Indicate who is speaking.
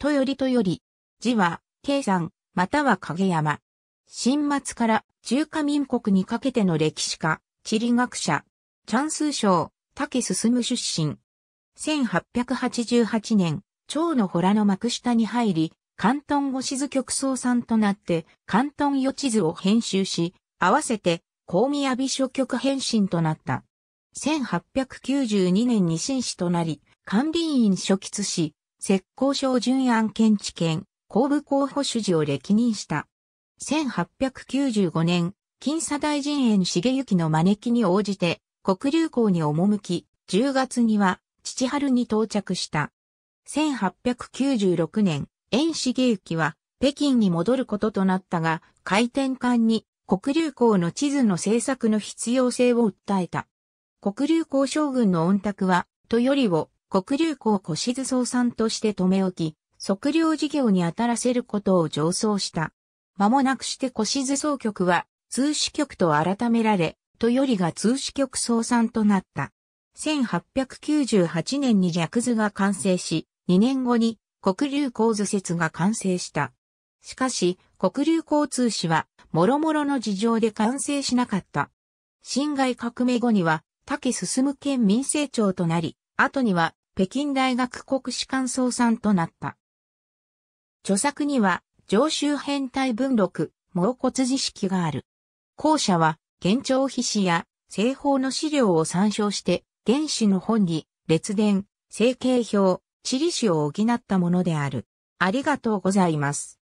Speaker 1: とよりとより、字は、慶山、または影山。新末から中華民国にかけての歴史家、地理学者、チャンス賞、竹進出身。1888年、蝶の洞の幕下に入り、関東語地図局総参となって、関東予地図を編集し、合わせて、高宮美書局編集となった。1892年に新士となり、管理員初通し。浙江省巡安検知権、後部候補主事を歴任した。1895年、金佐大臣園重幸の招きに応じて、国流港に赴き、10月には、父春に到着した。1896年、園重幸は、北京に戻ることとなったが、回転艦に、国流港の地図の制作の必要性を訴えた。国流港将軍の恩託は、とよりを国流港古静総産として留め置き、測量事業に当たらせることを上奏した。間もなくして古静総局は通史局と改められ、豊よが通史局総産となった。1898年に弱図が完成し、2年後に国流港図説が完成した。しかし、国流交通史は、諸々の事情で完成しなかった。侵害革命後には、竹進県民政庁となり、後には、北京大学国士館総参となった。著作には、常習変態文録、毛骨知識がある。後者は、現状筆詞や、製法の資料を参照して、原始の本に、列伝、成形表、地理史を補ったものである。ありがとうございます。